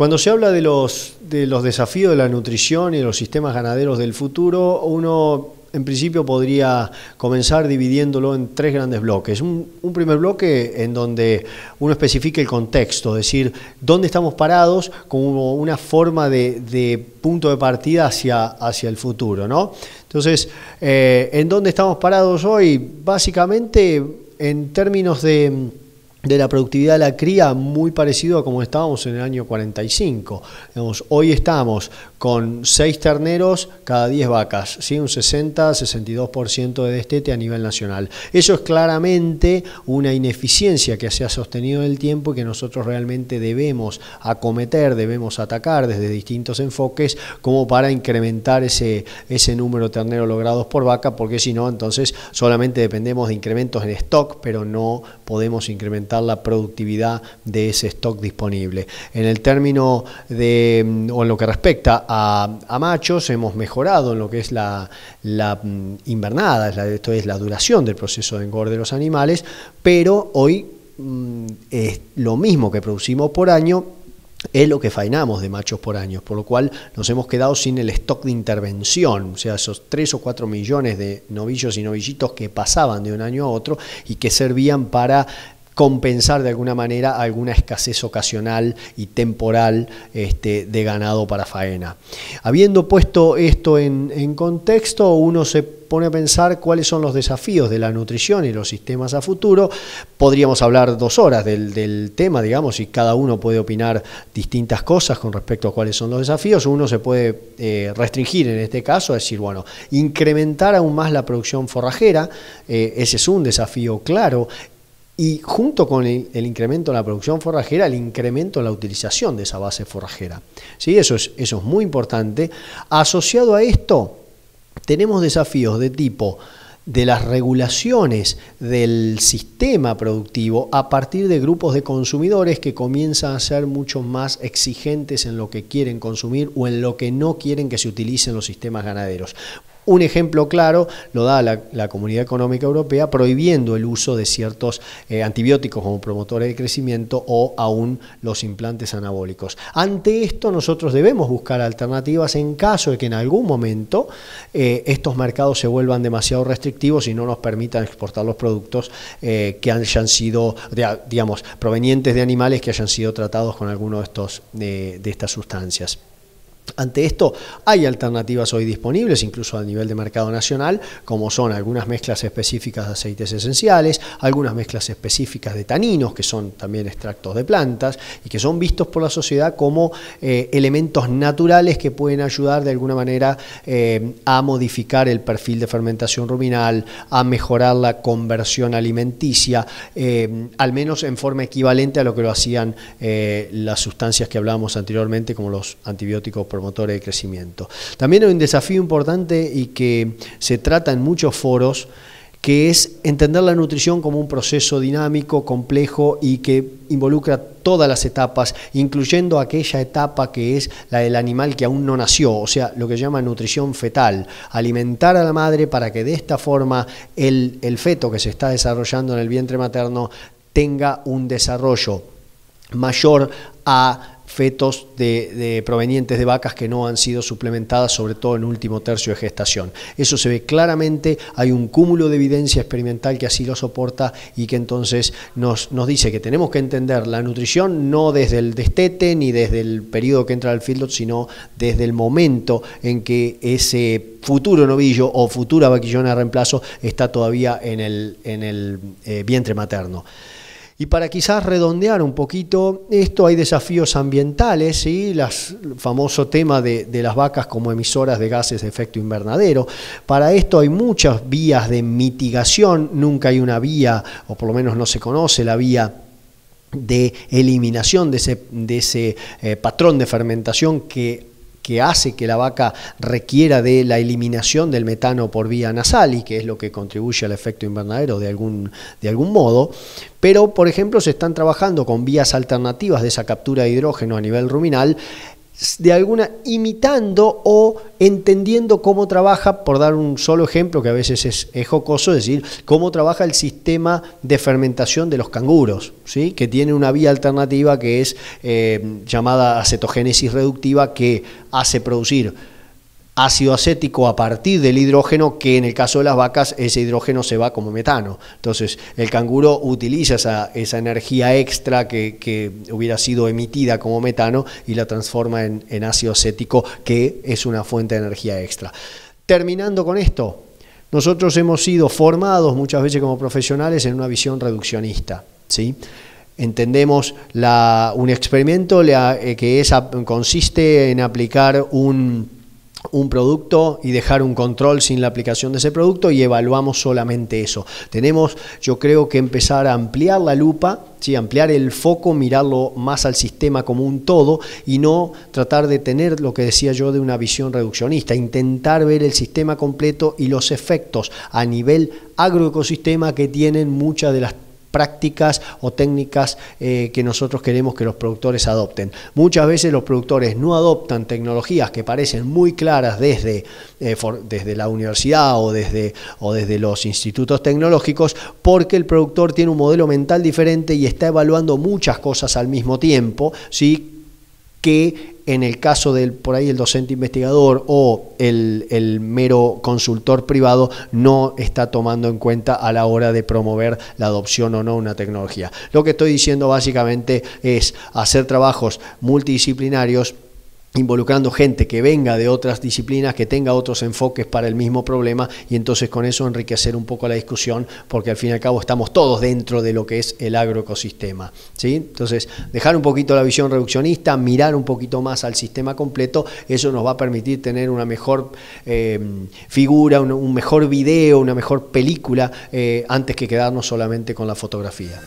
Cuando se habla de los, de los desafíos de la nutrición y de los sistemas ganaderos del futuro, uno en principio podría comenzar dividiéndolo en tres grandes bloques. Un, primer bloque en donde uno especifique el contexto, es decir, dónde estamos parados como una forma de, punto de partida hacia, hacia el futuro. ¿no? Entonces, eh, ¿en dónde estamos parados hoy? Básicamente en términos de de la productividad de la cría muy parecido a como estábamos en el año 45. hoy estamos con 6 terneros cada 10 vacas, un 60-62% de destete a nivel nacional. Eso es claramente una ineficiencia que se ha sostenido en el tiempo y que nosotros realmente debemos acometer, debemos atacar desde distintos enfoques como para incrementar ese, ese número de terneros logrados por vaca, porque si no, entonces solamente dependemos de incrementos en stock, pero no podemos incrementar la productividad de ese stock disponible. En el término de, mm, o en lo que respecta a, machos, hemos mejorado en lo que es la, mm, invernada, esto es la duración del proceso de engorde de los animales, pero hoy mm, es lo mismo que producimos por año es lo que faenamos de machos por año, por lo cual nos hemos quedado sin el stock de intervención, o sea, esos 3 o 4 millones de novillos y novillitos que pasaban de un año a otro y que servían para compensar de alguna manera alguna escasez ocasional y temporal este, de ganado para faena. Habiendo puesto esto en, contexto, uno se pone a pensar cuáles son los desafíos de la nutrición y los sistemas a futuro. Podríamos hablar dos horas del, tema, digamos, y cada uno puede opinar distintas cosas con respecto a cuáles son los desafíos. Uno se puede eh, restringir en este caso, es decir, bueno, incrementar aún más la producción forrajera, eh, ese es un desafío claro, y junto con el, incremento de la producción forrajera, el incremento en la utilización de esa base forrajera. ¿Sí? Eso, es, eso es muy importante. Asociado a esto, tenemos desafíos de tipo de las regulaciones del sistema productivo a partir de grupos de consumidores que comienzan a ser mucho más exigentes en lo que quieren consumir o en lo que no quieren que se utilicen los sistemas ganaderos. Un ejemplo claro lo da la, Comunidad Económica Europea prohibiendo el uso de ciertos eh, antibióticos como promotores de crecimiento o aún los implantes anabólicos. Ante esto nosotros debemos buscar alternativas en caso de que en algún momento eh, estos mercados se vuelvan demasiado restrictivos y no nos permitan exportar los productos eh, que hayan sido, digamos, provenientes de animales que hayan sido tratados con alguno de, estos, de estas sustancias. Ante esto hay alternativas hoy disponibles, incluso a nivel de mercado nacional, como son algunas mezclas específicas de aceites esenciales, algunas mezclas específicas de taninos, que son también extractos de plantas, y que son vistos por la sociedad como eh, elementos naturales que pueden ayudar de alguna manera eh, a modificar el perfil de fermentación ruminal, a mejorar la conversión alimenticia, eh, al menos en forma equivalente a lo que lo hacían las sustancias que hablábamos anteriormente, como los antibióticos motores de crecimiento. También hay un desafío importante y que se trata en muchos foros, que es entender la nutrición como un proceso dinámico, complejo y que involucra todas las etapas, incluyendo aquella etapa que es la del animal que aún no nació, o sea, lo que se llama nutrición fetal, alimentar a la madre para que de esta forma el, el feto que se está desarrollando en el vientre materno tenga un desarrollo mayor a fetos de, provenientes de vacas que no han sido suplementadas, sobre todo en último tercio de gestación. Eso se ve claramente, hay un cúmulo de evidencia experimental que así lo soporta y que entonces nos, dice que tenemos que entender la nutrición no desde el destete ni desde el periodo que entra al feedlot, sino desde el momento en que ese futuro novillo o futura vaquillona de reemplazo está todavía en el, eh, vientre materno. Y para quizás redondear un poquito esto, hay desafíos ambientales, y el famoso tema de, las vacas como emisoras de gases de efecto invernadero. Para esto hay muchas vías de mitigación, nunca hay una vía, o por lo menos no se conoce la vía de eliminación de ese, eh, patrón de fermentación que que hace que la vaca requiera de la eliminación del metano por vía nasal y que es lo que contribuye al efecto invernadero de algún, de algún modo, pero por ejemplo se están trabajando con vías alternativas de esa captura de hidrógeno a nivel ruminal de alguna imitando o entendiendo cómo trabaja, por dar un solo ejemplo que a veces es, jocoso, es decir, cómo trabaja el sistema de fermentación de los canguros, ¿sí? que tiene una vía alternativa que es eh, llamada acetogénesis reductiva que hace producir ácido acético a partir del hidrógeno, que en el caso de las vacas ese hidrógeno se va como metano. Entonces el canguro utiliza esa, energía extra que, hubiera sido emitida como metano y la transforma en, ácido acético, que es una fuente de energía extra. Terminando con esto, nosotros hemos sido formados muchas veces como profesionales en una visión reduccionista. ¿sí? Entendemos la, un experimento eh, que consiste en aplicar un un producto y dejar un control sin la aplicación de ese producto y evaluamos solamente eso. Tenemos, yo creo que empezar a ampliar la lupa, ampliar el foco, mirarlo más al sistema como un todo y no tratar de tener lo que decía yo de una visión reduccionista, intentar ver el sistema completo y los efectos a nivel agroecosistema que tienen muchas de las prácticas o técnicas eh, que nosotros queremos que los productores adopten. Muchas veces los productores no adoptan tecnologías que parecen muy claras desde, eh, desde la universidad o desde, o desde los institutos tecnológicos porque el productor tiene un modelo mental diferente y está evaluando muchas cosas al mismo tiempo, ¿sí? que en el caso del por ahí el docente investigador o el, mero consultor privado no está tomando en cuenta a la hora de promover la adopción o no una tecnología. Lo que estoy diciendo básicamente es hacer trabajos multidisciplinarios involucrando gente que venga de otras disciplinas, que tenga otros enfoques para el mismo problema y entonces con eso enriquecer un poco la discusión porque al fin y al cabo estamos todos dentro de lo que es el agroecosistema. ¿sí? Entonces, dejar un poquito la visión reduccionista, mirar un poquito más al sistema completo, eso nos va a permitir tener una mejor eh, figura, un, mejor video, una mejor película eh, antes que quedarnos solamente con la fotografía.